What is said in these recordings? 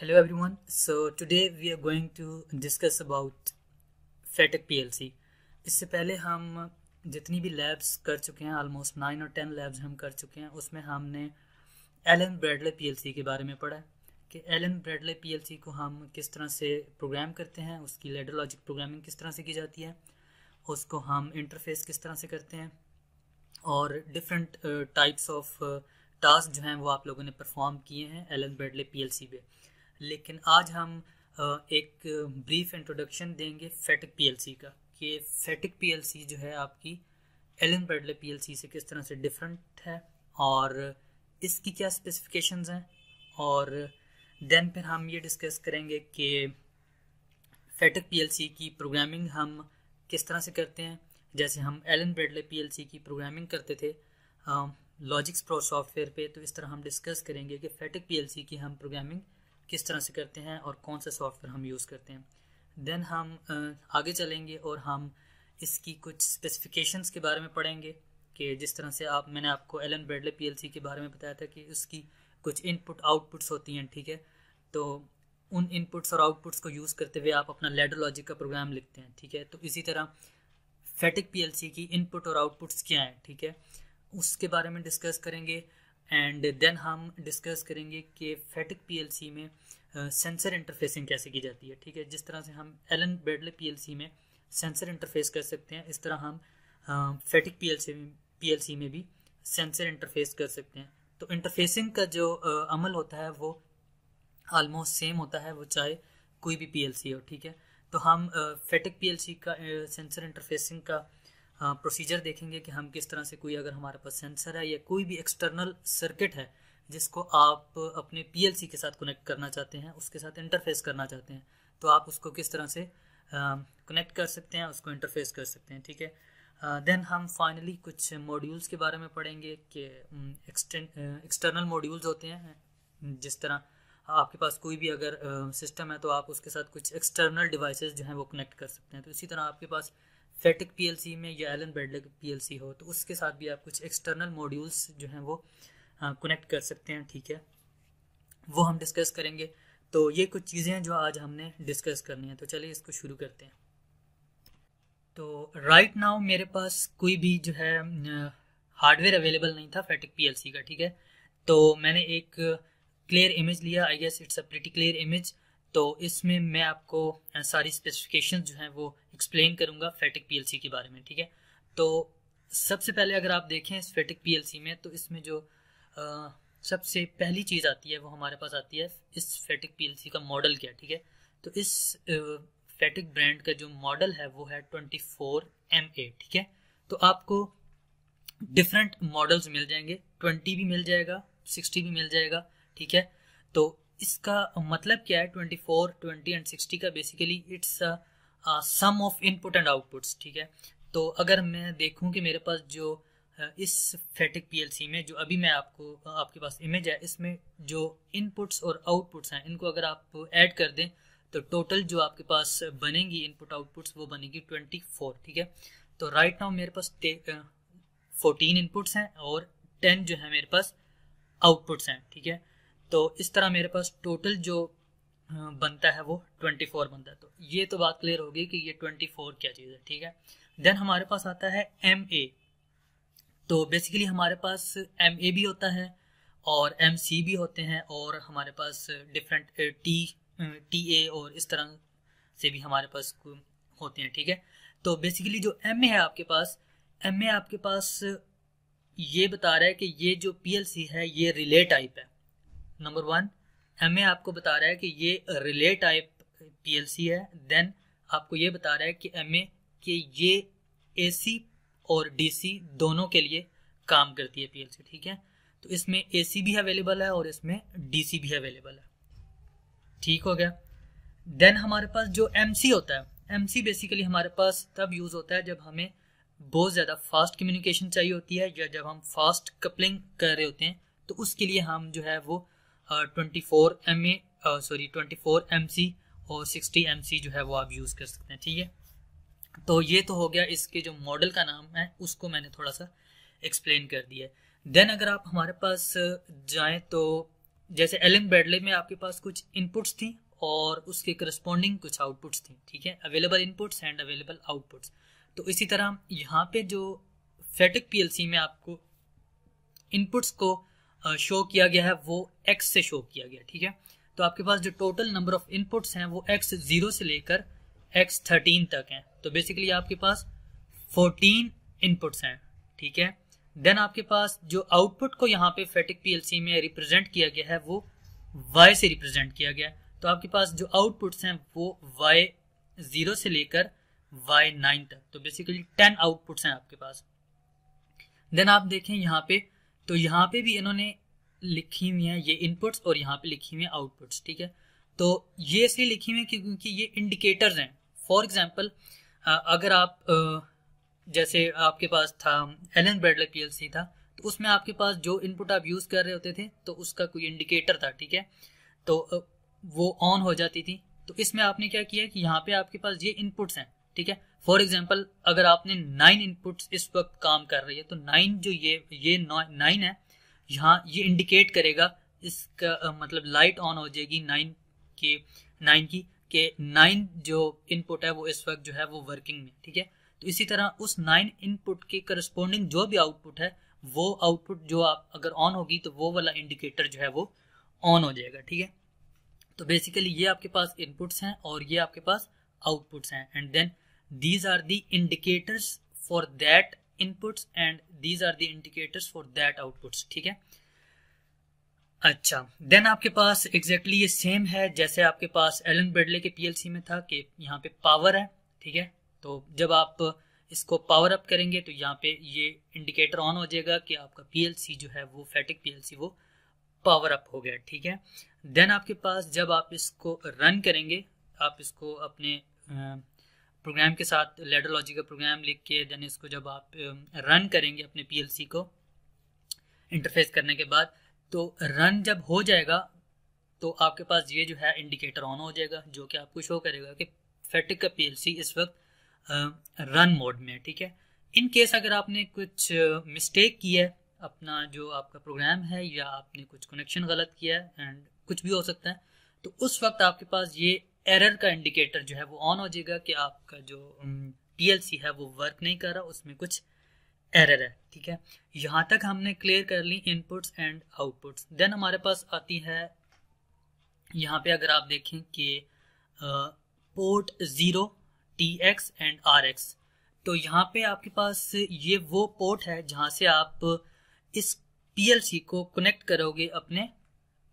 Hello everyone. So today we are going to discuss about FATEC PLC. इससे पहले हम जितनी भी लैब्स कर चुके हैं ऑलमोस्ट नाइन और टेन लैब्स हम कर चुके हैं उसमें हमने एलन ब्रेडले पीएलसी के बारे में पढ़ा है कि एलन ब्रेडले पीएलसी को हम किस तरह से प्रोग्राम करते हैं उसकी लेडर लॉजिक प्रोग्रामिंग किस तरह से की जाती है उसको हम इंटरफेस किस तरह से करते हैं और डिफरेंट टाइप्स ऑफ टास्क जो हैं वो आप लोगों ने परफॉर्म किए हैं एलन ब्रेडले सी पे लेकिन आज हम एक ब्रीफ इंट्रोडक्शन देंगे फैटिक पीएलसी का कि फैटिक पीएलसी जो है आपकी एलन ब्रेडले पीएलसी से किस तरह से डिफरेंट है और इसकी क्या स्पेसिफिकेशंस हैं और देन फिर हम ये डिस्कस करेंगे कि फैटिक पीएलसी की प्रोग्रामिंग हम किस तरह से करते हैं जैसे हम एलन ब्रेडले पीएलसी की प्रोग्रामिंग करते थे लॉजिक्स प्रो सॉफ्टवेयर पे तो इस तरह हम डिस्कस करेंगे कि फैटिक पीएलसी की हम प्रोग्रामिंग किस तरह से करते हैं और कौन सा सॉफ्टवेयर हम यूज़ करते हैं देन हम आगे चलेंगे और हम इसकी कुछ स्पेसिफिकेशंस के बारे में पढ़ेंगे कि जिस तरह से आप मैंने आपको एलन ब्रेडले पीएलसी के बारे में बताया था कि उसकी कुछ इनपुट आउटपुट्स होती हैं ठीक है तो उन इनपुट्स और आउटपुट्स को यूज़ करते हुए आप अपना लेडर लॉजिक का प्रोग्राम लिखते हैं ठीक है तो इसी तरह फैटिक पीएलसी की इनपुट और आउटपुट्स क्या हैं ठीक है उसके बारे में डिस्कस करेंगे एंड देन हम डिस्कस करेंगे कि फैटिक पीएलसी में सेंसर इंटरफेसिंग कैसे की जाती है ठीक है जिस तरह से हम एलन बेडले पीएलसी में सेंसर इंटरफेस कर सकते हैं इस तरह हम फैटिक पीएलसी पीएलसी में भी सेंसर इंटरफेस कर सकते हैं तो इंटरफेसिंग का जो uh, अमल होता है वो आलमोस्ट सेम होता है वो चाहे कोई भी पीएलसी हो ठीक है तो हम फैटिक पीएलसी का सेंसर uh, इंटरफेसिंग का प्रोसीजर हाँ, देखेंगे कि हम किस तरह से कोई अगर हमारे पास सेंसर है या कोई भी एक्सटर्नल सर्किट है जिसको आप अपने पीएलसी के साथ कनेक्ट करना चाहते हैं उसके साथ इंटरफेस करना चाहते हैं तो आप उसको किस तरह से कनेक्ट कर सकते हैं उसको इंटरफेस कर सकते हैं ठीक है देन हम फाइनली कुछ मॉड्यूल्स के बारे में पढ़ेंगे कि एक्सटर्नल मॉड्यूल्स होते हैं जिस तरह आपके पास कोई भी अगर सिस्टम है तो आप उसके साथ कुछ एक्सटर्नल डिवाइसेस जो हैं वो कनेक्ट कर सकते हैं तो इसी तरह आपके पास फैटिक पीएलसी में या एलन बेडले पीएलसी हो तो उसके साथ भी आप कुछ एक्सटर्नल मॉड्यूल्स जो हैं वो कनेक्ट हाँ, कर सकते हैं ठीक है वो हम डिस्कस करेंगे तो ये कुछ चीज़ें हैं जो आज हमने डिस्कस करनी है तो चलिए इसको शुरू करते हैं तो राइट right नाउ मेरे पास कोई भी जो है हार्डवेयर अवेलेबल नहीं था फैटिक पीएलसी का ठीक है तो मैंने एक क्लियर इमेज लिया I guess it's a pretty clear image तो इसमें मैं आपको सारी स्पेसिफिकेशन जो हैं वो एक्सप्लेन करूँगा फैटिक पीएलसी के बारे में ठीक है तो सबसे पहले अगर आप देखें इस फैटिक पीएलसी में तो इसमें जो आ, सबसे पहली चीज़ आती है वो हमारे पास आती है इस फैटिक पीएलसी का मॉडल क्या ठीक है तो इस फैटिक ब्रांड का जो मॉडल है वो है ट्वेंटी फोर एम ए ठीक है तो आपको डिफरेंट मॉडल्स मिल जाएंगे ट्वेंटी भी मिल जाएगा सिक्सटी भी मिल जाएगा ठीक है तो इसका मतलब क्या है twenty four twenty and sixty का basically it's sum of input and outputs ठीक है तो अगर मैं देखूं कि मेरे पास जो uh, इस फैटिक पीएलसी में जो अभी मैं आपको uh, आपके पास इमेज है इसमें जो इनपुट्स और आउटपुट्स हैं इनको अगर आप ऐड कर दें तो टोटल जो आपके पास बनेगी इनपुट आउटपुट्स वो बनेगी ट्वेंटी फोर ठीक है तो राइट नाउ मेरे पास फोर्टीन इनपुट्स uh, हैं और टेन जो है मेरे पास आउटपुट्स हैं ठीक है तो इस तरह मेरे पास टोटल जो बनता है वो ट्वेंटी फोर बनता है तो ये तो बात क्लियर होगी कि ये ट्वेंटी फोर क्या चीज़ है ठीक है देन हमारे पास आता है एम ए तो बेसिकली हमारे पास एम ए भी होता है और एम सी भी होते हैं और हमारे पास डिफरेंट टी टी ए और इस तरह से भी हमारे पास होते हैं ठीक है तो बेसिकली जो एम ए है आपके पास एम ए आपके पास ये बता रहा है कि ये जो पी एल सी है ये रिले टाइप है नंबर वन एम आपको बता रहा है कि ये रिले टाइप पीएलसी है देन आपको ये बता रहा है कि एम कि ये एसी और डीसी दोनों के लिए काम करती है पीएलसी ठीक है तो इसमें एसी भी अवेलेबल है और इसमें डीसी भी अवेलेबल है ठीक हो गया देन हमारे पास जो एमसी होता है एमसी बेसिकली हमारे पास तब यूज़ होता है जब हमें बहुत ज़्यादा फास्ट कम्युनिकेशन चाहिए होती है या जब हम फास्ट कपलिंग कर रहे होते हैं तो उसके लिए हम जो है वो twenty four M A sorry twenty four M C और सिक्सटी एम सी जो है वो आप यूज़ कर सकते हैं ठीक है तो ये तो हो गया इसके जो मॉडल का नाम है उसको मैंने थोड़ा सा एक्सप्लेन कर दिया देन अगर आप हमारे पास uh, जाएं तो जैसे एलन बेडले में आपके पास कुछ इनपुट्स थी और उसके करस्पॉन्डिंग कुछ आउटपुट्स थी ठीक है available inputs and available outputs तो इसी तरह यहाँ पे जो फेटिक पीएलसी में आपको इनपुट्स को शो किया गया है वो एक्स से शो किया गया ठीक है तो आपके पास जो टोटल नंबर ऑफ इनपुट्स हैं वो एक्स जीरो से लेकर एक्स थर्टीन तक हैं तो बेसिकली आपके पास फोर्टीन इनपुट्स हैं ठीक है देन आपके पास जो आउटपुट को यहाँ पे फेटिक पीएलसी में रिप्रेजेंट किया गया है वो वाई से रिप्रेजेंट किया गया है तो आपके पास जो आउटपुट्स हैं वो वाई जीरो से लेकर वाई नाइन तक तो बेसिकली टेन आउटपुट्स हैं आपके पास देन आप देखें यहाँ पे तो यहाँ पे भी इन्होंने लिखी हुई है ये इनपुट्स और यहाँ पे लिखी हुई है आउटपुट्स ठीक है तो ये इसलिए लिखी हुई है क्योंकि ये इंडिकेटर्स हैं फॉर एग्जाम्पल अगर आप जैसे आपके पास था एलन ब्रेडले पीएलसी था तो उसमें आपके पास जो इनपुट आप यूज़ कर रहे होते थे तो उसका कोई इंडिकेटर था ठीक है तो वो ऑन हो जाती थी तो इसमें आपने क्या किया कि यहाँ पे आपके पास ये इनपुट्स हैं ठीक है फॉर एग्जाम्पल अगर आपने नाइन इनपुट इस वक्त काम कर रही है तो नाइन जो ये ये नाइन है यहाँ ये इंडिकेट करेगा इसका मतलब लाइट ऑन हो जाएगी नाइन के नाइन की के नाइन जो इनपुट है वो इस वक्त जो है वो वर्किंग में ठीक है तो इसी तरह उस नाइन इनपुट के करस्पोंडिंग जो भी आउटपुट है वो आउटपुट जो आप अगर ऑन होगी तो वो वाला इंडिकेटर जो है वो ऑन हो जाएगा ठीक है तो बेसिकली ये आपके पास इनपुट्स हैं और ये आपके पास आउटपुट्स हैं and then these are the indicators for that inputs and these are the indicators for that outputs ठीक है अच्छा देन आपके पास एग्जैक्टली exactly ये सेम है जैसे आपके पास एलन ब्रेडले के पीएलसी में था कि यहाँ पे पावर है ठीक है तो जब आप इसको पावर अप करेंगे तो यहाँ पे ये इंडिकेटर ऑन हो जाएगा कि आपका पीएलसी जो है वो फैटिक पीएलसी वो पावर अप हो गया ठीक है देन आपके पास जब आप इसको रन करेंगे आप इसको अपने प्रोग्राम के साथ लेडर लॉजिक का प्रोग्राम लिख के देन इसको जब आप रन um, करेंगे अपने पी को इंटरफेस करने के बाद तो रन जब हो जाएगा तो आपके पास ये जो है इंडिकेटर ऑन हो जाएगा जो कि आपको शो करेगा कि फेटिक का पी इस वक्त रन um, मोड में है ठीक है इन केस अगर आपने कुछ मिस्टेक uh, की है अपना जो आपका प्रोग्राम है या आपने कुछ कनेक्शन गलत किया है एंड कुछ भी हो सकता है तो उस वक्त आपके पास ये एरर का इंडिकेटर जो है वो ऑन हो जाएगा कि आपका जो टी है वो वर्क नहीं कर रहा उसमें कुछ एरर है ठीक है यहाँ तक हमने क्लियर कर ली इनपुट्स एंड आउटपुट्स देन हमारे पास आती है यहाँ पे अगर आप देखें कि port zero T X and R X तो यहाँ पे आपके पास ये वो पोर्ट है जहाँ से आप इस पी को कनेक्ट करोगे अपने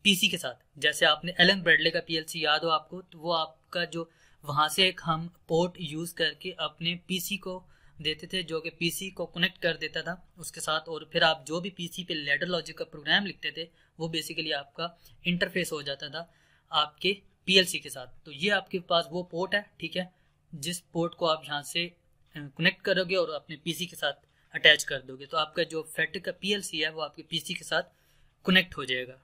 पीसी के साथ जैसे आपने एलन ब्रेडले का पीएलसी याद हो आपको तो वो आपका जो वहाँ से एक हम पोर्ट यूज़ करके अपने पीसी को देते थे जो कि पीसी को कनेक्ट कर देता था उसके साथ और फिर आप जो भी पीसी पे लेटर लॉजिक का प्रोग्राम लिखते थे वो बेसिकली आपका इंटरफेस हो जाता था आपके पीएलसी के साथ तो ये आपके पास वो पोर्ट है ठीक है जिस पोर्ट को आप यहाँ से कनेक्ट करोगे और अपने पीसी के साथ अटैच कर दोगे तो आपका जो फैट का पीएलसी है वो आपके पीसी के साथ कनेक्ट हो जाएगा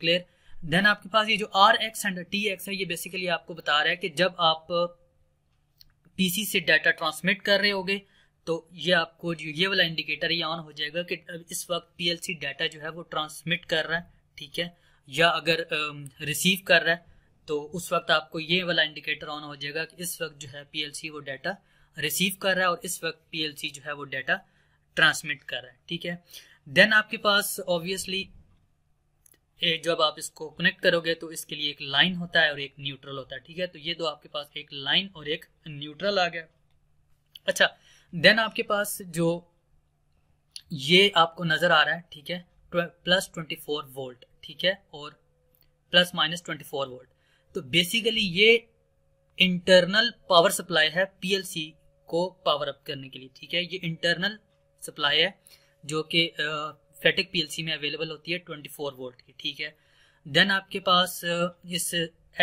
क्लियर देन आपके पास ये जो R X and T X है ये बेसिकली आपको बता रहा है कि जब आप पीसी uh, से डाटा ट्रांसमिट कर रहे होगे तो ये आपको जो ये वाला इंडिकेटर ये ऑन हो जाएगा कि uh, इस वक्त पीएलसी डाटा जो है वो ट्रांसमिट कर रहा है ठीक है या अगर रिसीव um, कर रहा है तो उस वक्त आपको ये वाला इंडिकेटर ऑन हो जाएगा कि इस वक्त जो है पी वो डाटा रिसीव कर रहा है और इस वक्त पी जो है वो डाटा ट्रांसमिट कर रहा है ठीक है देन आपके पास ऑब्वियसली जब आप इसको कनेक्ट करोगे तो इसके लिए एक लाइन होता है और एक न्यूट्रल होता है ठीक है तो ये दो आपके पास एक लाइन और एक न्यूट्रल आ गया अच्छा देन आपके पास जो ये आपको नज़र आ रहा है ठीक है प्लस ट्वेंटी फोर वोल्ट ठीक है और plus minus twenty four volt तो बेसिकली ये इंटरनल पावर सप्लाई है पीएलसी को पावर अप करने के लिए ठीक है ये इंटरनल सप्लाई है जो कि स्टैटिक पीएलसी में अवेलेबल होती है 24 वोल्ट की ठीक है देन आपके पास इस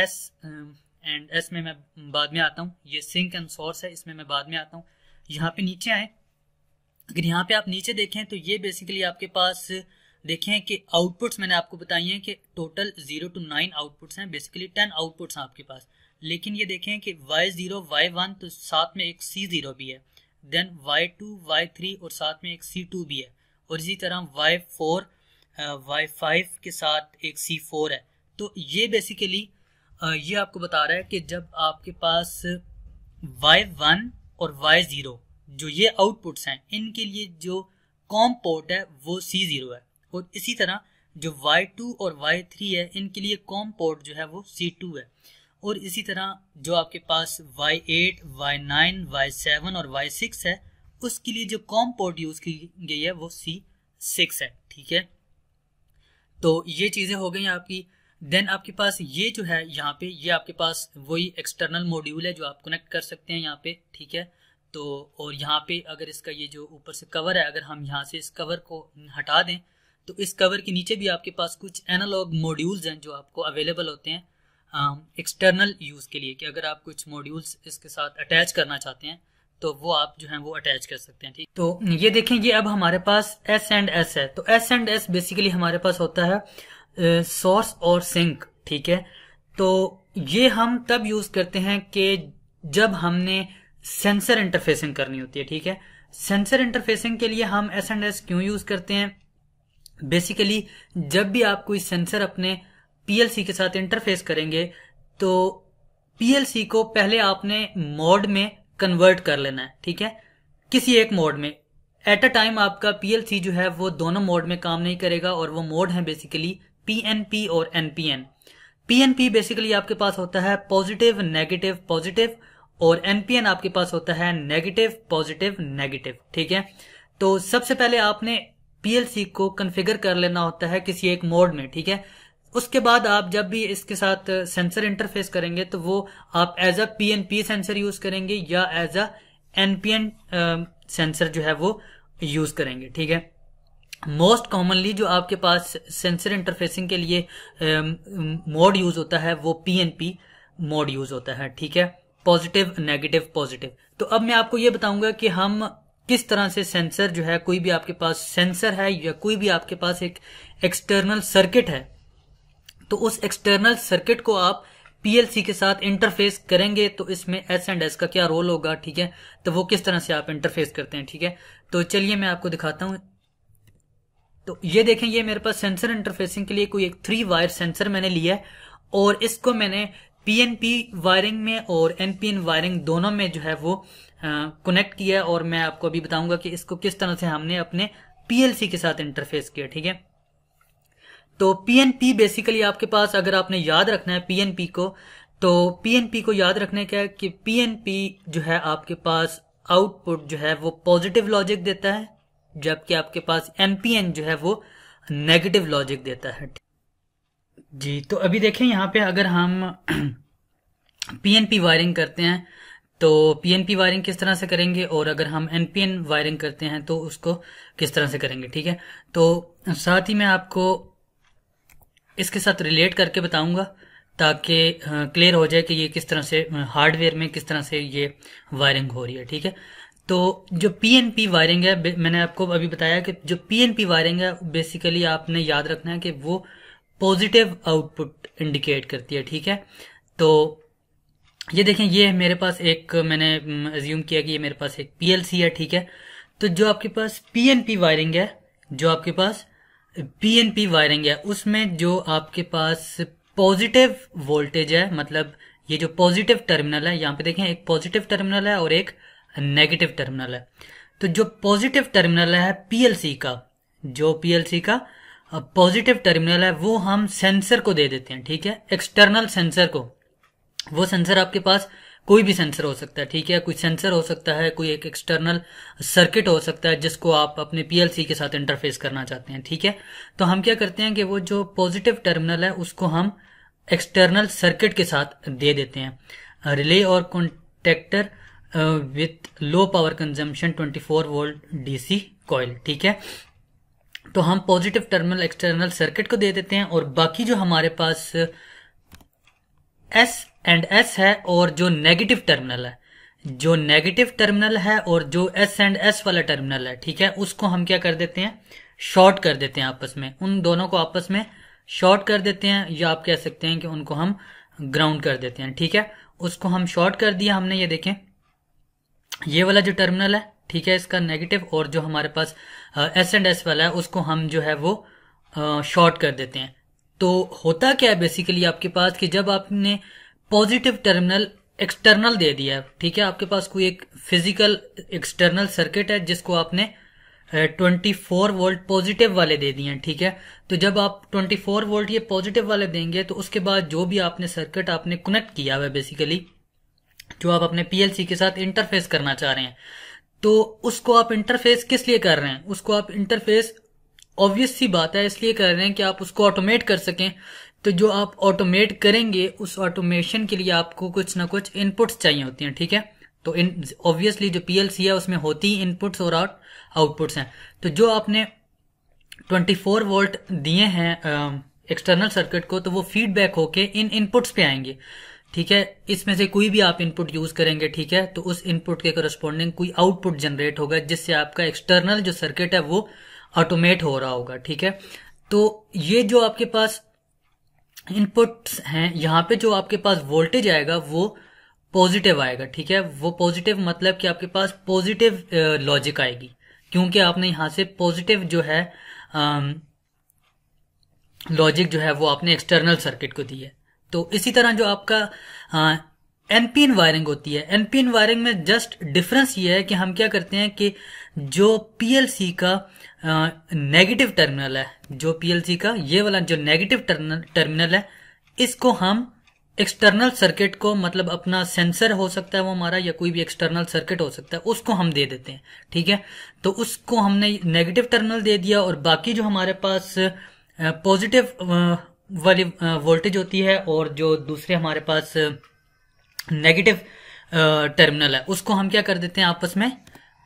एस एंड एस में मैं बाद में आता हूँ ये सिंक एंड सोर्स है इसमें मैं बाद में आता हूँ यहाँ पे नीचे आए अगर यहाँ पे आप नीचे देखें तो ये बेसिकली आपके पास देखें कि आउटपुट्स मैंने आपको बताई हैं कि total zero two nine outputs हैं बेसिकली टेन आउटपुट्स हैं आपके पास लेकिन ये देखें कि वाई जीरो वाई वन तो साथ में एक सी जीरो भी है then Y two Y three और साथ में एक सी टू भी है और इसी तरह वाई फोर वाई फाइव के साथ एक सी फोर है तो ये बेसिकली ये आपको बता रहा है कि जब आपके पास वाई वन और वाई ज़ीरो जो ये आउटपुट्स हैं इनके लिए जो कॉम पोर्ट है वो सी ज़ीरो है और इसी तरह जो वाई टू और वाई थ्री है इनके लिए कॉम पोर्ट जो है वो सी टू है और इसी तरह जो आपके पास Y eight Y nine Y seven और वाई सिक्स है उसके लिए जो कॉम पोर्ट यूज की गई है वो सी सिक्स है ठीक है तो ये चीज़ें हो गई आपकी देन आपके पास ये जो है यहाँ पे ये आपके पास वही एक्सटर्नल मॉड्यूल है जो आप कनेक्ट कर सकते हैं यहाँ पे ठीक है तो और यहाँ पे अगर इसका ये जो ऊपर से कवर है अगर हम यहाँ से इस कवर को हटा दें तो इस कवर के नीचे भी आपके पास कुछ एनालॉग मॉड्यूल्स हैं जो आपको अवेलेबल होते हैं एक्सटर्नल um, यूज़ के लिए कि अगर आप कुछ मॉड्यूल्स इसके साथ अटैच करना चाहते हैं तो वो आप जो है वो अटैच कर सकते हैं ठीक तो ये देखेंगे अब हमारे पास एस एंड एस है तो एस एंड एस बेसिकली हमारे पास होता है सोर्स और सिंक ठीक है तो ये हम तब यूज करते हैं कि जब हमने सेंसर इंटरफेसिंग करनी होती है ठीक है सेंसर इंटरफेसिंग के लिए हम एस एंड एस क्यों यूज करते हैं बेसिकली जब भी आप कोई सेंसर अपने पीएलसी के साथ इंटरफेस करेंगे तो पीएलसी को पहले आपने मोड में कन्वर्ट कर लेना है ठीक है किसी एक मोड में एट अ टाइम आपका पीएलसी जो है वो दोनों मोड में काम नहीं करेगा और वो मोड है बेसिकली पीएनपी और एनपीएन पीएनपी बेसिकली आपके पास होता है पॉजिटिव नेगेटिव पॉजिटिव और एनपीएन आपके पास होता है नेगेटिव पॉजिटिव नेगेटिव ठीक है तो सबसे पहले आपने पीएलसी को कन्फिगर कर लेना होता है किसी एक मोड में ठीक है उसके बाद आप जब भी इसके साथ सेंसर इंटरफेस करेंगे तो वो आप as a PNP sensor use करेंगे या एज अ एनपीएन सेंसर जो है वो यूज करेंगे ठीक है मोस्ट कॉमनली जो आपके पास सेंसर इंटरफेसिंग के लिए मोड um, यूज होता है वो पीएनपी मोड यूज होता है ठीक है पॉजिटिव नेगेटिव पॉजिटिव तो अब मैं आपको ये बताऊंगा कि हम किस तरह से सेंसर जो है कोई भी आपके पास सेंसर है या कोई भी आपके पास एक एक्सटर्नल सर्किट है तो उस एक्सटर्नल सर्किट को आप पीएलसी के साथ इंटरफेस करेंगे तो इसमें एस एंड एस का क्या रोल होगा ठीक है तो वो किस तरह से आप इंटरफेस करते हैं ठीक है तो चलिए मैं आपको दिखाता हूं तो ये देखें ये मेरे पास सेंसर इंटरफेसिंग के लिए कोई एक थ्री वायर सेंसर मैंने लिया है और इसको मैंने पीएनपी वायरिंग में और एनपीएन वायरिंग दोनों में जो है वो कनेक्ट किया और मैं आपको अभी बताऊंगा कि इसको किस तरह से हमने अपने पीएलसी के साथ इंटरफेस किया ठीक है तो पीएनपी बेसिकली आपके पास अगर आपने याद रखना है पीएनपी को तो पीएनपी को याद रखने क्या है कि पीएनपी जो है आपके पास आउटपुट जो है वो पॉजिटिव लॉजिक देता है जबकि आपके पास एमपीएन जो है वो नेगेटिव लॉजिक देता है जी तो अभी देखें यहां पे अगर हम पीएनपी वायरिंग करते हैं तो पीएनपी वायरिंग किस तरह से करेंगे और अगर हम एनपीएन वायरिंग करते हैं तो उसको किस तरह से करेंगे ठीक है तो साथ ही मैं आपको इसके साथ रिलेट करके बताऊंगा ताकि क्लियर हो जाए कि ये किस तरह से हार्डवेयर में किस तरह से ये वायरिंग हो रही है ठीक है तो जो पीएनपी वायरिंग है मैंने आपको अभी बताया कि जो पीएनपी वायरिंग है बेसिकली आपने याद रखना है कि वो पॉजिटिव आउटपुट इंडिकेट करती है ठीक है तो ये देखें ये मेरे पास एक मैंने एज्यूम किया कि ये मेरे पास एक पीएलसी है ठीक है तो जो आपके पास पीएनपी वायरिंग है जो आपके पास पीएनपी वायरिंग है उसमें जो आपके पास पॉजिटिव वोल्टेज है मतलब ये जो पॉजिटिव टर्मिनल है यहां पे देखें एक पॉजिटिव टर्मिनल है और एक नेगेटिव टर्मिनल है तो जो पॉजिटिव टर्मिनल है पीएलसी का जो पीएलसी का पॉजिटिव टर्मिनल है वो हम सेंसर को दे देते हैं ठीक है एक्सटर्नल सेंसर को वो सेंसर आपके पास कोई भी सेंसर हो सकता है ठीक है कोई सेंसर हो सकता है कोई एक एक्सटर्नल सर्किट हो सकता है जिसको आप अपने पीएलसी के साथ इंटरफेस करना चाहते हैं ठीक है तो हम क्या करते हैं कि वो जो पॉजिटिव टर्मिनल है उसको हम एक्सटर्नल सर्किट के साथ दे देते हैं रिले और contactor with low power consumption 24 volt DC coil ठीक है तो हम पॉजिटिव टर्मिनल एक्सटर्नल सर्किट को दे देते हैं और बाकी जो हमारे पास एस uh, एंड एस है और जो नेगेटिव टर्मिनल है जो नेगेटिव टर्मिनल है और जो एस एंड एस वाला टर्मिनल है ठीक है उसको हम क्या कर देते हैं शॉर्ट कर देते हैं आपस में उन दोनों को आपस में शॉर्ट कर देते हैं या आप कह सकते हैं कि उनको हम ग्राउंड कर देते हैं ठीक है उसको हम शॉर्ट कर दिया हमने ये देखें ये वाला जो टर्मिनल है ठीक है इसका नेगेटिव और जो हमारे पास एस एंड एस वाला है उसको हम जो है वो शॉर्ट कर देते हैं तो होता क्या है बेसिकली आपके पास कि जब आपने पॉजिटिव टर्मिनल एक्सटर्नल दे दिया है ठीक है आपके पास कोई एक फिजिकल एक्सटर्नल सर्किट है जिसको आपने 24 वोल्ट पॉजिटिव वाले दे दिए हैं ठीक है तो जब आप 24 वोल्ट ये पॉजिटिव वाले देंगे तो उसके बाद जो भी आपने सर्किट आपने कनेक्ट किया हुआ है बेसिकली जो आप अपने पीएलसी के साथ इंटरफेस करना चाह रहे हैं तो उसको आप इंटरफेस किस लिए कर रहे हैं उसको आप इंटरफेस ऑब्वियस सी बात है इसलिए कर रहे हैं कि आप उसको ऑटोमेट कर सकें तो जो आप ऑटोमेट करेंगे उस ऑटोमेशन के लिए आपको कुछ ना कुछ इनपुट्स चाहिए होती हैं ठीक है तो इन ऑब्वियसली जो पीएलसी है उसमें होती ही इनपुट्स और आउटपुट्स हैं तो जो आपने 24 वोल्ट दिए हैं एक्सटर्नल सर्किट को तो वो फीडबैक होके इन इनपुट्स पे आएंगे ठीक है इसमें से कोई भी आप इनपुट यूज करेंगे ठीक है तो उस इनपुट के करस्पॉन्डिंग कोई आउटपुट जनरेट होगा जिससे आपका एक्सटर्नल जो सर्किट है वो ऑटोमेट हो रहा होगा ठीक है तो ये जो आपके पास इनपुट्स हैं यहाँ पे जो आपके पास वोल्टेज आएगा वो पॉजिटिव आएगा ठीक है वो पॉजिटिव मतलब कि आपके पास पॉजिटिव लॉजिक uh, आएगी क्योंकि आपने यहां से पॉजिटिव जो है लॉजिक um, जो है वो आपने एक्सटर्नल सर्किट को दी है तो इसी तरह जो आपका एनपीएन uh, वायरिंग होती है एनपीएन वायरिंग में जस्ट डिफरेंस ये है कि हम क्या करते हैं कि जो पीएलसी का नेगेटिव टर्मिनल है जो पीएलसी का ये वाला जो नेगेटिव टर्मिनल है इसको हम एक्सटर्नल सर्किट को मतलब अपना सेंसर हो सकता है वो हमारा या कोई भी एक्सटर्नल सर्किट हो सकता है उसको हम दे देते हैं ठीक है तो उसको हमने नेगेटिव टर्मिनल दे दिया और बाकी जो हमारे पास पॉजिटिव वाली वोल्टेज होती है और जो दूसरे हमारे पास नेगेटिव टर्मिनल है उसको हम क्या कर देते हैं आपस में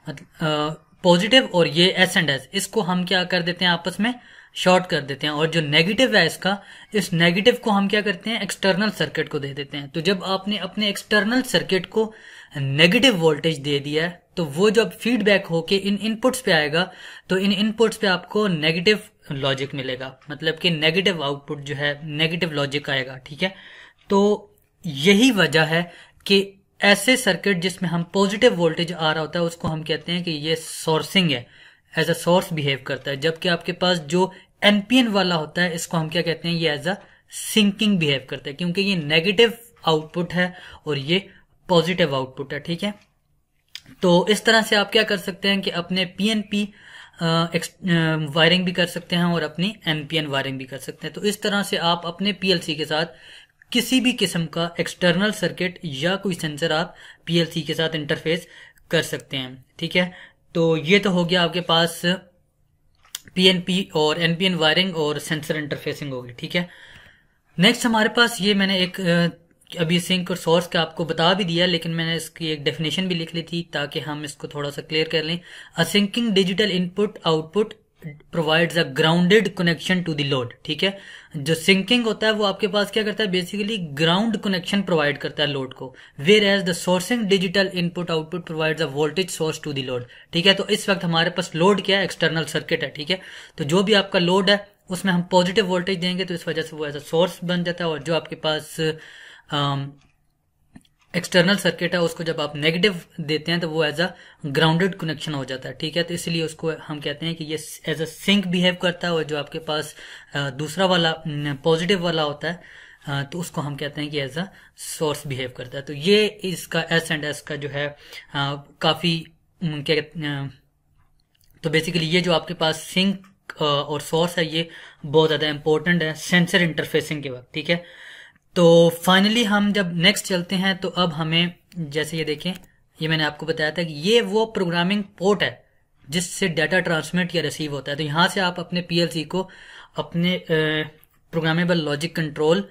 मतलब पॉजिटिव और ये एस एंड एस इसको हम क्या कर देते हैं आपस में शॉर्ट कर देते हैं और जो नेगेटिव है इसका इस नेगेटिव को हम क्या करते हैं एक्सटर्नल सर्किट को दे देते हैं तो जब आपने अपने एक्सटर्नल सर्किट को नेगेटिव वोल्टेज दे दिया है तो वो जब फीडबैक होके इन इनपुट्स पे आएगा तो इन इनपुट्स पे आपको नेगेटिव लॉजिक मिलेगा मतलब कि नेगेटिव आउटपुट जो है नेगेटिव लॉजिक आएगा ठीक है तो यही वजह है कि ऐसे सर्किट जिसमें हम पॉजिटिव वोल्टेज आ रहा होता है उसको हम कहते हैं कि ये सोर्सिंग है एज अ सोर्स बिहेव करता है जबकि आपके पास जो एनपीएन वाला होता है इसको हम क्या कहते हैं ये एज अ सिंकिंग बिहेव करता है क्योंकि ये नेगेटिव आउटपुट है और ये पॉजिटिव आउटपुट है ठीक है तो इस तरह से आप क्या कर सकते हैं कि अपने पीएनपी वायरिंग भी कर सकते हैं और अपनी एनपीएन वायरिंग भी कर सकते हैं तो इस तरह से आप अपने पीएलसी के साथ किसी भी किस्म का एक्सटर्नल सर्किट या कोई सेंसर आप पीएलसी के साथ इंटरफेस कर सकते हैं ठीक है तो ये तो हो गया आपके पास पीएनपी और एनपीएन वायरिंग और सेंसर इंटरफेसिंग होगी ठीक है नेक्स्ट हमारे पास ये मैंने एक अभी सिंक और सोर्स का आपको बता भी दिया लेकिन मैंने इसकी एक डेफिनेशन भी लिख ली थी ताकि हम इसको थोड़ा सा क्लियर कर लें a sinking digital input output provides a grounded connection to the load ठीक है जो सिंकिंग होता है वो आपके पास क्या करता है बेसिकली ग्राउंड कनेक्शन प्रोवाइड करता है लोड को whereas the sourcing digital input output provides a voltage source to the load ठीक है तो इस वक्त हमारे पास लोड क्या है एक्सटर्नल सर्किट है ठीक है तो जो भी आपका लोड है उसमें हम पॉजिटिव वोल्टेज देंगे तो इस वजह से वो एज अ सोर्स बन जाता है और जो आपके पास um, एक्सटर्नल सर्किट है उसको जब आप नेगेटिव देते हैं तो वो एज अ ग्राउंडेड कनेक्शन हो जाता है ठीक है तो इसलिए उसको हम कहते हैं कि ये एज अ सिंक बिहेव करता है और जो आपके पास दूसरा वाला पॉजिटिव वाला होता है तो उसको हम कहते हैं कि एज अ सोर्स बिहेव करता है तो ये इसका एस एंड एस का जो है काफी क्या तो बेसिकली ये जो आपके पास सिंक और सोर्स है ये बहुत ज्यादा इंपॉर्टेंट है सेंसर इंटरफेसिंग के वक्त ठीक है तो फाइनली हम जब नेक्स्ट चलते हैं तो अब हमें जैसे ये देखें ये मैंने आपको बताया था कि ये वो प्रोग्रामिंग पोर्ट है जिससे डाटा ट्रांसमिट या रिसीव होता है तो यहां से आप अपने पीएलसी को अपने प्रोग्रामेबल लॉजिक कंट्रोल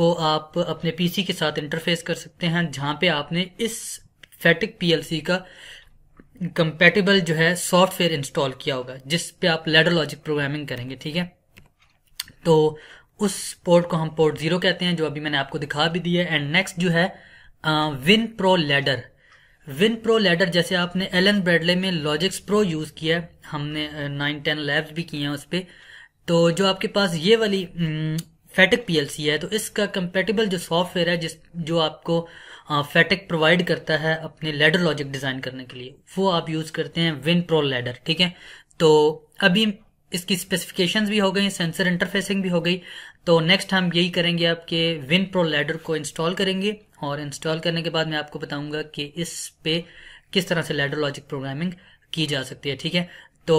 को आप अपने पीसी के साथ इंटरफेस कर सकते हैं जहां पे आपने इस फैटिक पीएलसी का कंपेटेबल जो है सॉफ्टवेयर इंस्टॉल किया होगा जिस पे आप लेडर लॉजिक प्रोग्रामिंग करेंगे ठीक है तो उस पोर्ट को हम पोर्ट जीरो कहते हैं जो अभी मैंने आपको दिखा भी दिया है एंड नेक्स्ट जो है Win Pro Ladder Win Pro Ladder जैसे आपने एलन ब्रेडले में लॉजिक्स प्रो यूज किया है हमने नाइन टेन लैब्स भी किए हैं उस पर तो जो आपके पास ये वाली फैटिक mm, पीएलसी है तो इसका कंपेटेबल जो सॉफ्टवेयर है जिस जो आपको फैटिक uh, प्रोवाइड करता है अपने लेडर लॉजिक डिजाइन करने के लिए वो आप यूज करते हैं विन प्रो लेडर ठीक है तो अभी इसकी स्पेसिफिकेशंस भी हो गई सेंसर इंटरफेसिंग भी हो गई तो नेक्स्ट हम यही करेंगे आपके विन प्रो लैडर को इंस्टॉल करेंगे और इंस्टॉल करने के बाद मैं आपको बताऊंगा कि इस पे किस तरह से लैडर लॉजिक प्रोग्रामिंग की जा सकती है ठीक है तो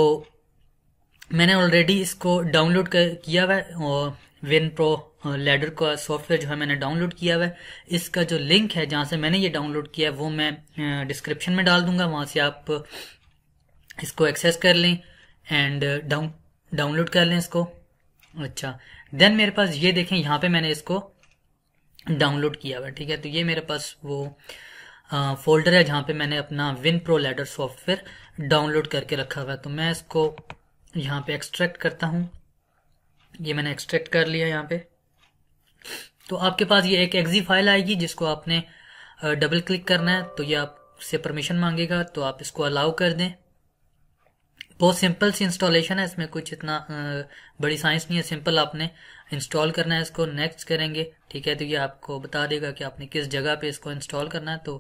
मैंने ऑलरेडी इसको डाउनलोड किया हुआ और विन प्रो लैडर का सॉफ्टवेयर जो है मैंने डाउनलोड किया हुआ है इसका जो लिंक है जहां से मैंने ये डाउनलोड किया है वो मैं डिस्क्रिप्शन में डाल दूंगा वहां से आप इसको एक्सेस कर लें एंड डाउन डाउनलोड कर लें इसको अच्छा देन मेरे पास ये देखें यहाँ पे मैंने इसको डाउनलोड किया हुआ ठीक है तो ये मेरे पास वो फोल्डर है जहाँ पे मैंने अपना Win Pro Ladder software download करके रखा हुआ है तो मैं इसको यहाँ पे एक्सट्रैक्ट करता हूँ ये मैंने एक्सट्रैक्ट कर लिया यहाँ पे तो आपके पास ये एक एक्जी फाइल आएगी जिसको आपने डबल क्लिक करना है तो ये आपसे परमिशन मांगेगा तो आप इसको अलाउ कर दें बहुत सिंपल सी इंस्टॉलेशन है इसमें कुछ इतना बड़ी साइंस नहीं है सिंपल आपने इंस्टॉल करना है इसको नेक्स्ट करेंगे ठीक है तो ये आपको बता देगा कि आपने किस जगह पे इसको इंस्टॉल करना है तो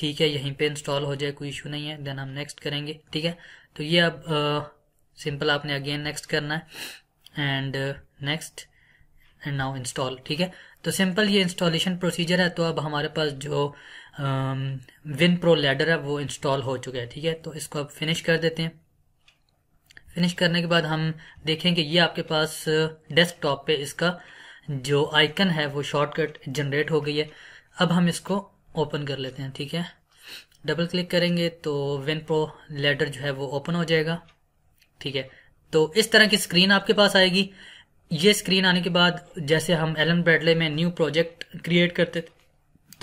ठीक है यहीं पे इंस्टॉल हो जाए कोई इशू नहीं है देन हम नेक्स्ट करेंगे ठीक है तो ये अब सिंपल आपने अगेन नेक्स्ट करना है and next and now install ठीक है तो सिंपल ये इंस्टॉलेशन प्रोसीजर है तो अब हमारे पास जो विन प्रो लेडर है वो इंस्टॉल हो चुका है ठीक है तो इसको अब फिनिश कर देते हैं फिनिश करने के बाद हम देखेंगे ये आपके पास डेस्कटॉप पे इसका जो आइकन है वो शॉर्टकट जनरेट हो गई है अब हम इसको ओपन कर लेते हैं ठीक है डबल क्लिक करेंगे तो विन प्रो लेडर जो है वो ओपन हो जाएगा ठीक है तो इस तरह की स्क्रीन आपके पास आएगी ये स्क्रीन आने के बाद जैसे हम एलन ब्रेडले में न्यू प्रोजेक्ट क्रिएट करते थे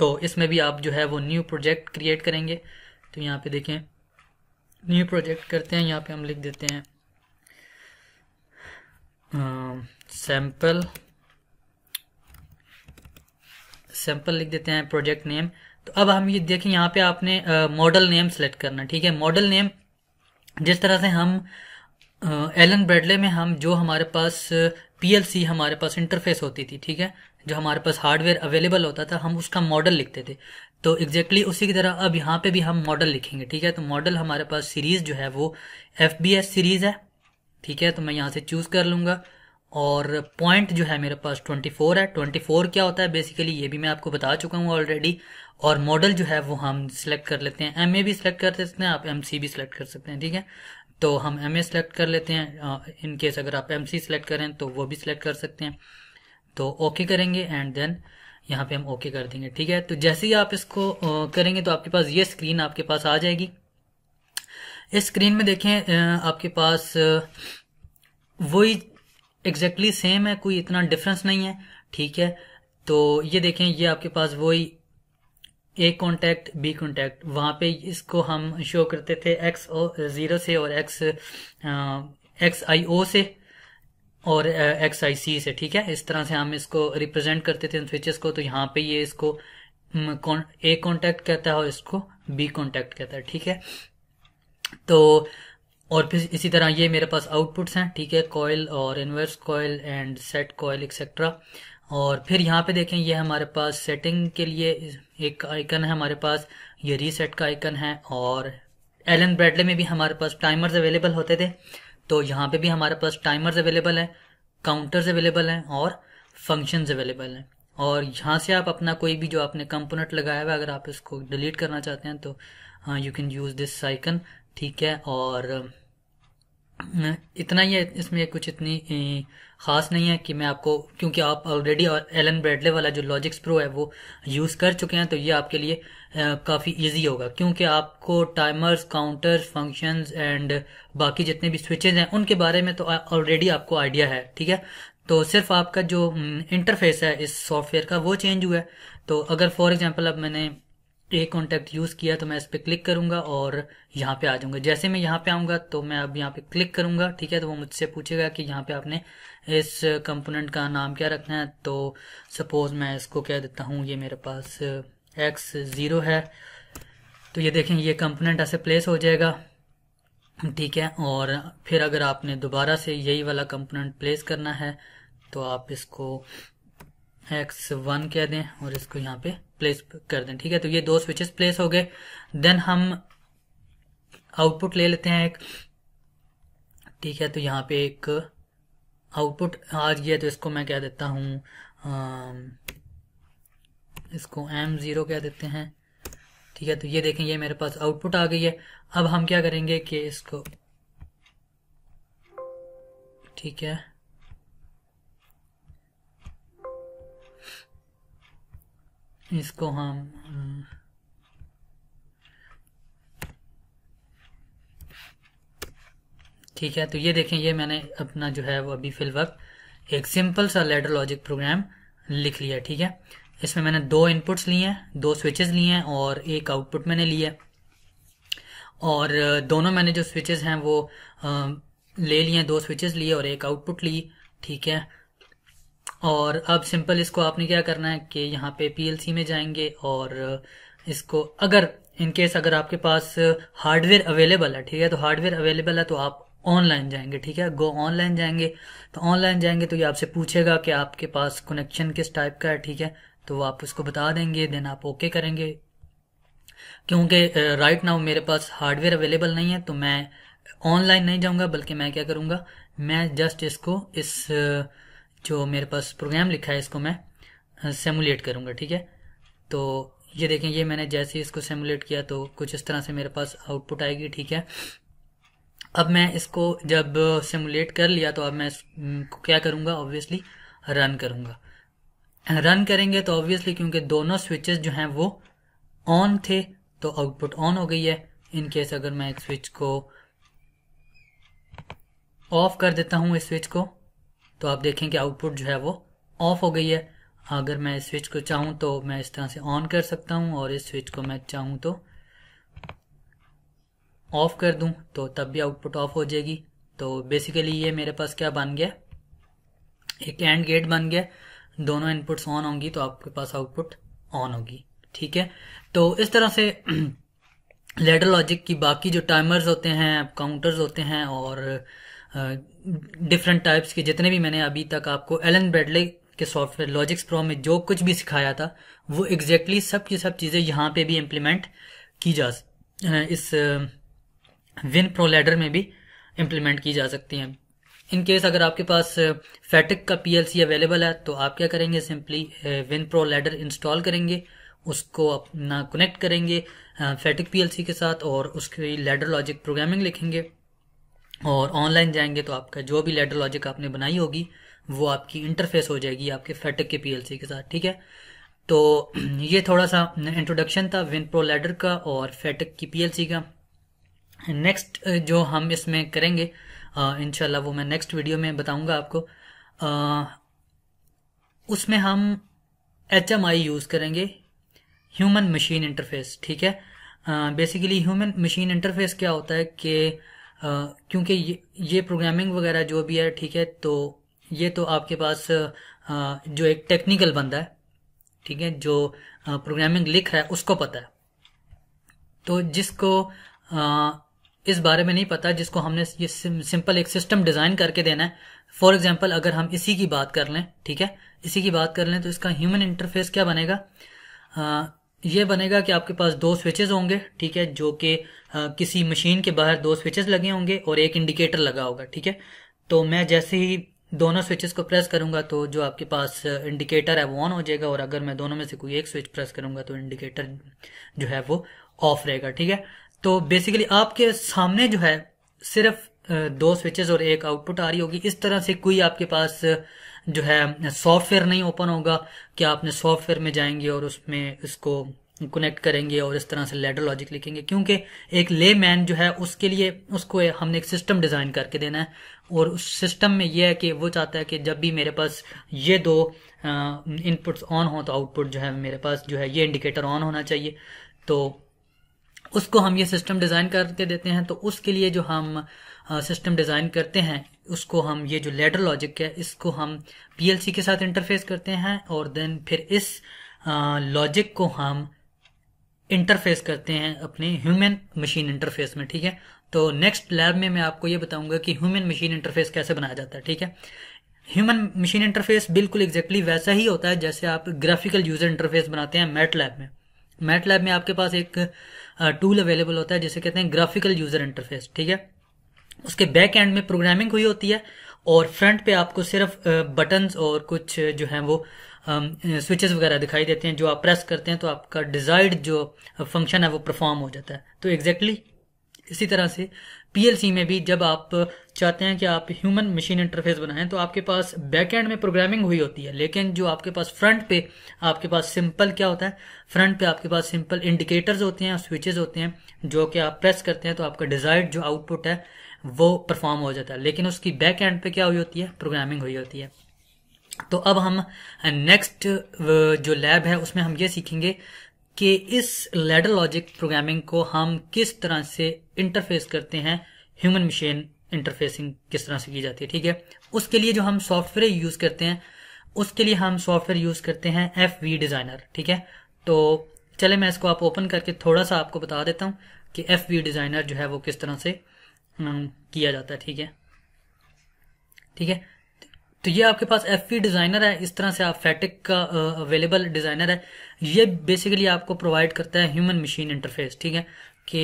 तो इसमें भी आप जो है वो न्यू प्रोजेक्ट क्रिएट करेंगे तो यहाँ पे देखें न्यू प्रोजेक्ट करते हैं यहाँ पे हम लिख देते हैं सैम्पल सैम्पल लिख देते हैं प्रोजेक्ट नेम तो अब हम ये देखें यहाँ पे आपने मॉडल नेम सेलेक्ट करना ठीक है मॉडल नेम जिस तरह से हम एलन ब्रेडले में हम जो हमारे पास पीएलसी हमारे पास इंटरफेस होती थी ठीक है जो हमारे पास हार्डवेयर अवेलेबल होता था हम उसका मॉडल लिखते थे तो एग्जैक्टली exactly उसी की तरह अब यहाँ पे भी हम मॉडल लिखेंगे ठीक है तो मॉडल हमारे पास सीरीज जो है वो एफ सीरीज है ठीक है तो मैं यहाँ से चूज कर लूंगा और पॉइंट जो है मेरे पास 24 है 24 क्या होता है बेसिकली ये भी मैं आपको बता चुका हूँ ऑलरेडी और मॉडल जो है वो हम सिलेक्ट कर लेते हैं एम ए भी सिलेक्ट कर सकते हैं आप एम सी भी सिलेक्ट कर सकते हैं ठीक है तो हम एम ए सिलेक्ट कर लेते हैं इनकेस अगर आप एम सी सिलेक्ट करें तो वो भी सिलेक्ट कर सकते हैं तो ओके करेंगे एंड देन यहाँ पे हम ओके कर देंगे ठीक है तो जैसे ही आप इसको करेंगे तो आपके पास ये स्क्रीन आपके पास आ जाएगी इस स्क्रीन में देखें आपके पास वही एग्जैक्टली exactly सेम है कोई इतना डिफरेंस नहीं है ठीक है तो ये देखें ये आपके पास वही ए कॉन्टैक्ट बी कॉन्टैक्ट वहां पे इसको हम शो करते थे एक्स ओ ज़ीरो से और एक्स एक्स आई ओ से और एक्स आई सी से ठीक है इस तरह से हम इसको रिप्रेजेंट करते थे स्विचेस को तो यहाँ पे ये इसको ए कॉन्टेक्ट कहता है और इसको बी कॉन्टेक्ट कहता है ठीक है तो और फिर इसी तरह ये मेरे पास आउटपुट्स हैं ठीक है कॉयल और inverse coil and set coil etcetera और फिर यहाँ पे देखें ये हमारे पास सेटिंग के लिए एक आइकन है हमारे पास ये रीसेट का आइकन है और एलन ब्रेडले में भी हमारे पास टाइमर्स अवेलेबल होते थे तो यहाँ पे भी हमारे पास टाइमर्स अवेलेबल हैं काउंटर्स अवेलेबल हैं और फंक्शंस अवेलेबल हैं और यहाँ से आप अपना कोई भी जो आपने कंपोनेंट लगाया हुआ अगर आप इसको डिलीट करना चाहते हैं तो you can use this icon ठीक है और हम्म, इतना ही है इसमें कुछ इतनी ख़ास नहीं है कि मैं आपको क्योंकि आप ऑलरेडी एल एलन ब्रेडले वाला जो लॉजिक्स प्रो है वो यूज़ कर चुके हैं तो ये आपके लिए काफ़ी इजी होगा क्योंकि आपको टाइमर्स काउंटर्स फंक्शंस एंड बाकी जितने भी स्विचेज हैं उनके बारे में तो ऑलरेडी आपको आइडिया है ठीक है तो सिर्फ आपका जो इंटरफेस हम्म, है इस सॉफ्टवेयर का वो चेंज हुआ है तो अगर फॉर एग्जाम्पल अब मैंने एक कॉन्टैक्ट यूज़ किया तो मैं इस पर क्लिक करूंगा और यहाँ पे आ जाऊँगा जैसे मैं यहाँ पे आऊँगा तो मैं अब यहाँ पे क्लिक करूंगा ठीक है तो वो मुझसे पूछेगा कि यहाँ पे आपने इस कंपोनेंट का नाम क्या रखना है तो सपोज़ मैं इसको कह देता हूँ ये मेरे पास एक्स ज़ीरो है तो ये देखें ये कंपोनेंट ऐसे प्लेस हो जाएगा ठीक है और फिर अगर आपने दोबारा से यही वाला कंपोनेंट प्लेस करना है तो आप इसको एक्स वन कह दें और इसको यहाँ पे प्लेस कर दें ठीक है तो ये दो स्विचेस प्लेस हो गए देन हम आउटपुट ले लेते हैं एक ठीक है तो यहाँ पे एक आउटपुट आ गया तो इसको मैं कह देता हूँ इसको एम ज़ीरो कह देते हैं ठीक है तो ये देखें ये मेरे पास आउटपुट आ गई है अब हम क्या करेंगे कि इसको ठीक है इसको हम हम्म, ठीक है तो ये देखें ये मैंने अपना जो है वो अभी फिल वक्त एक सिंपल सा लेटर लॉजिक प्रोग्राम लिख लिया ठीक है इसमें मैंने दो इनपुट्स लिए हैं दो स्विचेस लिए हैं और एक आउटपुट मैंने लिया और दोनों मैंने जो स्विचेस हैं वो ले लिए दो स्विचेस लिए और एक आउटपुट ली ठीक है और अब सिंपल इसको आपने क्या करना है कि यहाँ पे पीएलसी में जाएंगे और इसको अगर इनकेस अगर आपके पास हार्डवेयर अवेलेबल है ठीक है तो हार्डवेयर अवेलेबल है तो आप ऑनलाइन जाएंगे ठीक है गो ऑनलाइन जाएंगे तो ऑनलाइन जाएंगे तो ये आपसे पूछेगा कि आपके पास कनेक्शन किस टाइप का है ठीक है तो आप उसको बता देंगे देन आप ओके करेंगे क्योंकि राइट नाउ मेरे पास हार्डवेयर अवेलेबल नहीं है तो मैं ऑनलाइन नहीं जाऊंगा बल्कि मैं क्या करूंगा मैं जस्ट इसको इस uh, जो मेरे पास प्रोग्राम लिखा है इसको मैं सेमुलेट करूंगा ठीक है तो ये देखें ये मैंने जैसे ही इसको सेमुलेट किया तो कुछ इस तरह से मेरे पास आउटपुट आएगी ठीक है अब मैं इसको जब सेमुलेट कर लिया तो अब मैं इसको क्या करूंगा ऑब्वियसली रन करूंगा रन करेंगे तो ऑब्वियसली क्योंकि दोनों स्विचेस जो हैं वो ऑन थे तो आउटपुट ऑन हो गई है इन केस अगर मैं एक स्विच को ऑफ कर देता हूं इस स्विच को तो आप देखें कि आउटपुट जो है वो ऑफ हो गई है अगर मैं इस स्विच को चाहूं तो मैं इस तरह से ऑन कर सकता हूं और इस स्विच को मैं चाहूं तो ऑफ कर दूं तो तब भी आउटपुट ऑफ हो जाएगी तो बेसिकली ये मेरे पास क्या बन गया एक एंड गेट बन गया दोनों इनपुट्स ऑन होंगी तो आपके पास आउटपुट ऑन होगी ठीक है तो इस तरह से लेडर लॉजिक की बाकी जो टाइमर्स होते हैं काउंटर्स होते हैं और डिफरेंट टाइप्स के जितने भी मैंने अभी तक आपको एलन ब्रेडले के सॉफ्टवेयर लॉजिक्स प्रो में जो कुछ भी सिखाया था वो एग्जैक्टली exactly सब की सब चीज़ें यहाँ पे भी इम्प्लीमेंट की जा इस विन प्रो लेडर में भी इम्प्लीमेंट की जा सकती हैं इन केस अगर आपके पास फैटिक का पीएलसी अवेलेबल है तो आप क्या करेंगे simply Win Pro Ladder install करेंगे उसको अपना कनेक्ट करेंगे फैटिक पीएलसी के साथ और उसकी लेडर लॉजिक प्रोग्रामिंग लिखेंगे और ऑनलाइन जाएंगे तो आपका जो भी लेटर लॉजिक आपने बनाई होगी वो आपकी इंटरफेस हो जाएगी आपके फेटक के पीएलसी के साथ ठीक है तो ये थोड़ा सा इंट्रोडक्शन था विन प्रो लेडर का और फेटक की पीएलसी का नेक्स्ट जो हम इसमें करेंगे इनशाला वो मैं नेक्स्ट वीडियो में बताऊंगा आपको आ, उसमें हम एच एम आई यूज़ करेंगे ह्यूमन मशीन इंटरफेस ठीक है बेसिकली ह्यूमन मशीन इंटरफेस क्या होता है कि हाँ, क्योंकि ये ये प्रोग्रामिंग वगैरह जो भी है ठीक है तो ये तो आपके पास आ, हाँ, जो एक टेक्निकल बंदा है ठीक है जो आ, हाँ, प्रोग्रामिंग लिख रहा है उसको पता है तो जिसको आ, इस बारे में नहीं पता जिसको हमने ये सिम, सिंपल एक सिस्टम डिज़ाइन करके देना है फॉर एग्जाम्पल अगर हम इसी की बात कर लें ठीक है इसी की बात कर लें तो इसका ह्यूमन इंटरफेस क्या बनेगा ये बनेगा कि आपके पास दो स्विचेस होंगे ठीक है जो कि किसी मशीन के बाहर दो स्विचेस लगे होंगे और एक इंडिकेटर लगा होगा ठीक है तो मैं जैसे ही दोनों स्विचेस को प्रेस करूंगा तो जो आपके पास इंडिकेटर है वो ऑन हो जाएगा और अगर मैं दोनों में से कोई एक स्विच प्रेस करूंगा तो इंडिकेटर जो है वो ऑफ रहेगा ठीक है तो बेसिकली आपके सामने जो है सिर्फ दो स्विचेस और एक आउटपुट आ रही होगी इस तरह से कोई आपके पास जो है सॉफ्टवेयर नहीं ओपन होगा क्या आपने सॉफ्टवेयर में जाएंगे और उसमें इसको कनेक्ट करेंगे और इस तरह से लेटर लॉजिक लिखेंगे क्योंकि एक ले मैन जो है उसके लिए उसको हमने एक सिस्टम डिज़ाइन करके देना है और उस सिस्टम में यह है कि वो चाहता है कि जब भी मेरे पास ये दो इनपुट्स ऑन हो तो आउटपुट जो है मेरे पास जो है ये इंडिकेटर ऑन होना चाहिए तो उसको हम ये सिस्टम डिज़ाइन करके देते हैं तो उसके लिए जो हम सिस्टम डिज़ाइन करते हैं उसको हम ये जो लेडर लॉजिक है इसको हम पीएलसी के साथ इंटरफेस करते हैं और देन फिर इस लॉजिक को हम इंटरफेस करते हैं अपने ह्यूमन मशीन इंटरफेस में ठीक है तो नेक्स्ट लैब में मैं आपको ये बताऊंगा कि ह्यूमन मशीन इंटरफेस कैसे बनाया जाता है ठीक है ह्यूमन मशीन इंटरफेस बिल्कुल एग्जैक्टली exactly वैसा ही होता है जैसे आप ग्राफिकल यूजर इंटरफेस बनाते हैं मैट लैब में मैट लैब में आपके पास एक टूल अवेलेबल होता है जिसे कहते हैं ग्राफिकल यूजर इंटरफेस ठीक है उसके बैक एंड में प्रोग्रामिंग हुई होती है और फ्रंट पे आपको सिर्फ बटन और कुछ जो है वो स्विचेस वगैरह दिखाई देते हैं जो आप प्रेस करते हैं तो आपका डिजायर्ड जो फंक्शन है वो परफॉर्म हो जाता है तो एग्जैक्टली exactly इसी तरह से पीएलसी में भी जब आप चाहते हैं कि आप ह्यूमन मशीन इंटरफेस बनाएं तो आपके पास बैकएंड में प्रोग्रामिंग हुई होती है लेकिन जो आपके पास फ्रंट पे आपके पास सिंपल क्या होता है फ्रंट पे आपके पास सिंपल इंडिकेटर्स होते हैं स्विचेस होते हैं जो कि आप प्रेस करते हैं तो आपका डिजायर्ड जो आउटपुट है वो परफॉर्म हो जाता है लेकिन उसकी बैक एंड पे क्या हुई होती है प्रोग्रामिंग हुई होती है तो अब हम नेक्स्ट uh, uh, जो लैब है उसमें हम ये सीखेंगे कि इस लेडर लॉजिक प्रोग्रामिंग को हम किस तरह से इंटरफेस करते हैं ह्यूमन मशीन इंटरफेसिंग किस तरह से की जाती है ठीक है उसके लिए जो हम सॉफ्टवेयर यूज करते हैं उसके लिए हम सॉफ्टवेयर यूज करते हैं एफ वी डिजाइनर ठीक है तो चले मैं इसको आप ओपन करके थोड़ा सा आपको बता देता हूं कि एफ वी डिजाइनर जो है वो किस तरह से हम्म, किया जाता है ठीक है ठीक है तो ये आपके पास एफ डिज़ाइनर है इस तरह से आप फैटिक का अवेलेबल डिज़ाइनर है ये बेसिकली आपको प्रोवाइड करता है ह्यूमन मशीन इंटरफेस ठीक है कि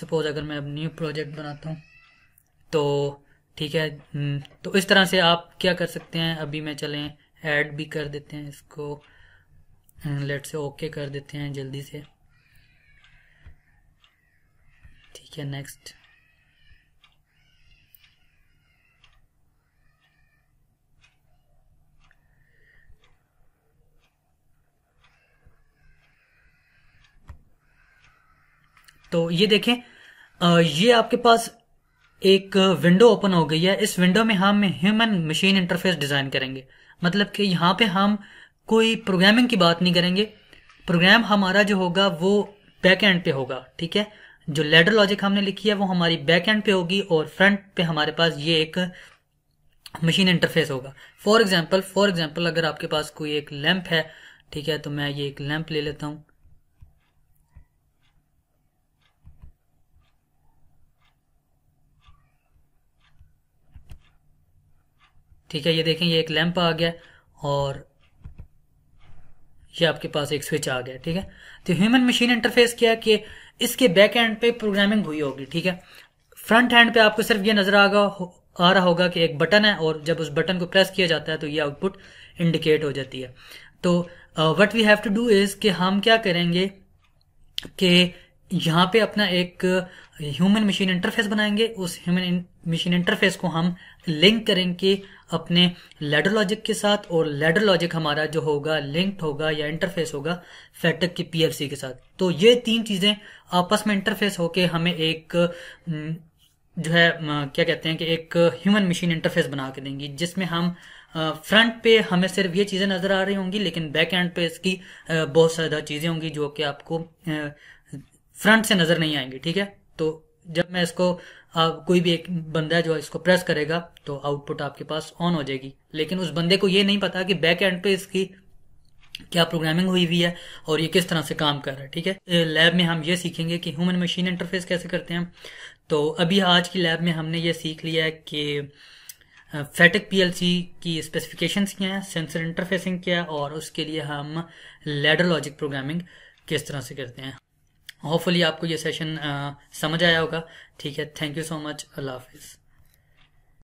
सपोज अगर मैं अब न्यू प्रोजेक्ट बनाता हूँ तो ठीक है हम्म, तो इस तरह से आप क्या कर सकते हैं अभी मैं चलें ऐड भी कर देते हैं इसको लेट से ओके कर देते हैं जल्दी से ठीक है नेक्स्ट तो ये देखें ये आपके पास एक विंडो ओपन हो गई है इस विंडो में हम ह्यूमन मशीन इंटरफेस डिज़ाइन करेंगे मतलब कि यहाँ पे हम कोई प्रोग्रामिंग की बात नहीं करेंगे प्रोग्राम हमारा जो होगा वो बैक एंड पे होगा ठीक है जो लेडर लॉजिक हमने लिखी है वो हमारी बैक एंड पे होगी और फ्रंट पे हमारे पास ये एक मशीन इंटरफेस होगा फॉर एग्जाम्पल फॉर एग्जाम्पल अगर आपके पास कोई एक लैंप है ठीक है तो मैं ये एक लैंप ले लेता हूँ ठीक है ये देखें ये एक लैंप आ गया और ये आपके पास एक स्विच आ गया ठीक है तो ह्यूमन मशीन इंटरफेस क्या कि इसके बैक एंड पे प्रोग्रामिंग हुई होगी ठीक है फ्रंट हैंड पे आपको सिर्फ ये नजर आगा आ रहा होगा कि एक बटन है और जब उस बटन को प्रेस किया जाता है तो ये आउटपुट इंडिकेट हो जाती है तो what we have to do is कि हम क्या करेंगे कि यहाँ पे अपना एक ह्यूमन मशीन इंटरफेस बनाएंगे उस ह्यूमन मशीन इंटरफेस को हम लिंक करेंगे अपने लेडर लॉजिक के साथ और लेडर लॉजिक हमारा जो होगा लिंक्ड होगा या इंटरफेस होगा फैटक की पीएफसी के साथ तो ये तीन चीजें आपस में इंटरफेस होके हमें एक जो है क्या कहते हैं कि एक ह्यूमन मशीन इंटरफेस बना के देंगी जिसमें हम फ्रंट पे हमें सिर्फ ये चीजें नजर आ रही होंगी लेकिन बैक एंड पे इसकी बहुत ज्यादा चीजें होंगी जो कि आपको फ्रंट से नजर नहीं आएंगी ठीक है तो जब मैं इसको आप कोई भी एक बंदा है जो इसको प्रेस करेगा तो आउटपुट आपके पास ऑन हो जाएगी लेकिन उस बंदे को ये नहीं पता कि बैक एंड पे इसकी क्या प्रोग्रामिंग हुई हुई है और ये किस तरह से काम कर रहा है ठीक है लैब में हम ये सीखेंगे कि ह्यूमन मशीन इंटरफेस कैसे करते हैं तो अभी आज की लैब में हमने ये सीख लिया है कि फैटिक पीएलसी की स्पेसिफिकेशन क्या है सेंसर इंटरफेसिंग क्या है और उसके लिए हम लेडर लॉजिक प्रोग्रामिंग किस तरह से करते हैं होपफुली आपको ये सेशन uh, समझ आया होगा ठीक है थैंक यू सो मच अल्लाह हाफिज़